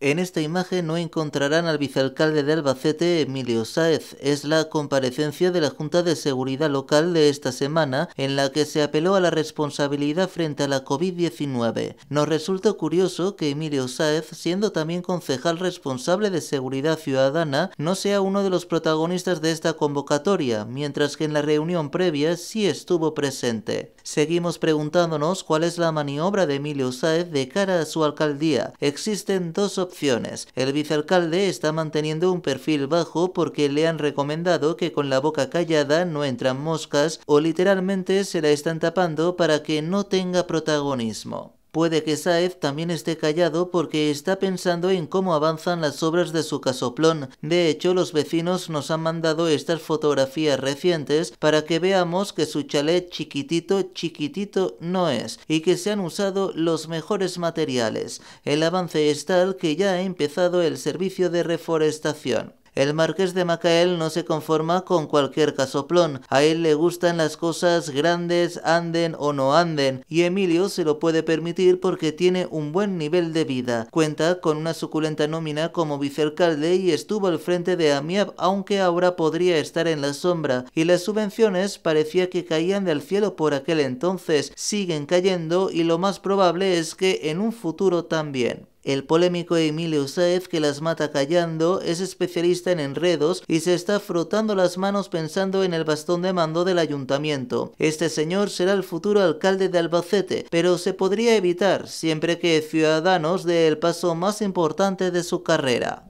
En esta imagen no encontrarán al vicealcalde de Albacete, Emilio Sáez. Es la comparecencia de la Junta de Seguridad Local de esta semana, en la que se apeló a la responsabilidad frente a la COVID-19. Nos resulta curioso que Emilio Saez, siendo también concejal responsable de Seguridad Ciudadana, no sea uno de los protagonistas de esta convocatoria, mientras que en la reunión previa sí estuvo presente. Seguimos preguntándonos cuál es la maniobra de Emilio Sáez de cara a su alcaldía. Existen dos opciones. El vicealcalde está manteniendo un perfil bajo porque le han recomendado que con la boca callada no entran moscas o literalmente se la están tapando para que no tenga protagonismo. Puede que Saez también esté callado porque está pensando en cómo avanzan las obras de su casoplón. De hecho, los vecinos nos han mandado estas fotografías recientes para que veamos que su chalet chiquitito, chiquitito no es y que se han usado los mejores materiales. El avance es tal que ya ha empezado el servicio de reforestación. El marqués de Macael no se conforma con cualquier casoplón. A él le gustan las cosas grandes, anden o no anden, y Emilio se lo puede permitir porque tiene un buen nivel de vida. Cuenta con una suculenta nómina como vicealcalde y estuvo al frente de AMIAB, aunque ahora podría estar en la sombra, y las subvenciones parecía que caían del cielo por aquel entonces, siguen cayendo y lo más probable es que en un futuro también. El polémico Emilio Saez, que las mata callando, es especialista en enredos y se está frotando las manos pensando en el bastón de mando del ayuntamiento. Este señor será el futuro alcalde de Albacete, pero se podría evitar siempre que ciudadanos dé el paso más importante de su carrera.